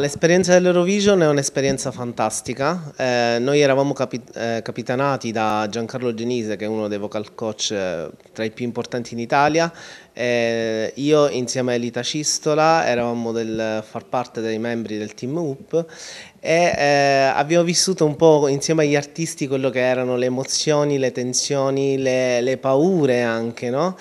L'esperienza dell'Eurovision è un'esperienza fantastica, eh, noi eravamo capi eh, capitanati da Giancarlo Genise che è uno dei vocal coach eh, tra i più importanti in Italia, eh, io insieme a Elita Cistola eravamo del far parte dei membri del team UP e eh, abbiamo vissuto un po' insieme agli artisti quello che erano le emozioni, le tensioni, le, le paure anche no?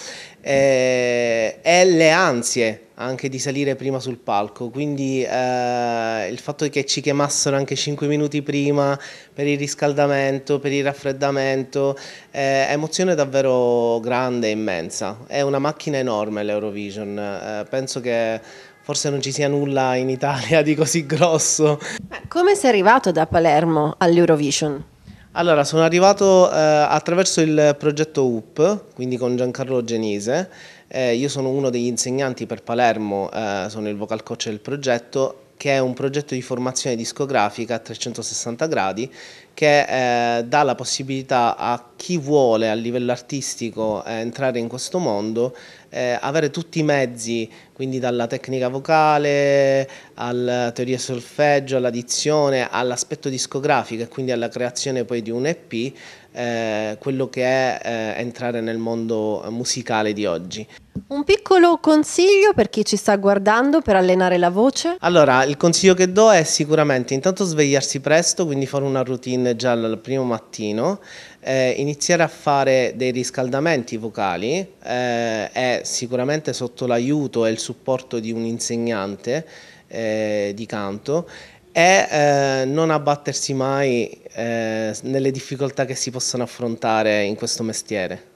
Eh, e le ansie anche di salire prima sul palco, quindi eh, il fatto che ci chiamassero anche 5 minuti prima per il riscaldamento, per il raffreddamento, eh, è emozione davvero grande e immensa, è una macchina enorme l'Eurovision, eh, penso che forse non ci sia nulla in Italia di così grosso. Come sei arrivato da Palermo all'Eurovision? Allora, sono arrivato eh, attraverso il progetto UP, quindi con Giancarlo Genise. Eh, io sono uno degli insegnanti per Palermo, eh, sono il vocal coach del progetto che è un progetto di formazione discografica a 360 gradi che eh, dà la possibilità a chi vuole a livello artistico eh, entrare in questo mondo, eh, avere tutti i mezzi, quindi dalla tecnica vocale, alla teoria solfeggio, all'addizione, all'aspetto discografico e quindi alla creazione poi di un EP, eh, quello che è eh, entrare nel mondo musicale di oggi. Un piccolo consiglio per chi ci sta guardando per allenare la voce? Allora, il consiglio che do è sicuramente intanto svegliarsi presto, quindi fare una routine già al primo mattino, eh, iniziare a fare dei riscaldamenti vocali eh, sicuramente sotto l'aiuto e il supporto di un insegnante eh, di canto e eh, non abbattersi mai eh, nelle difficoltà che si possono affrontare in questo mestiere.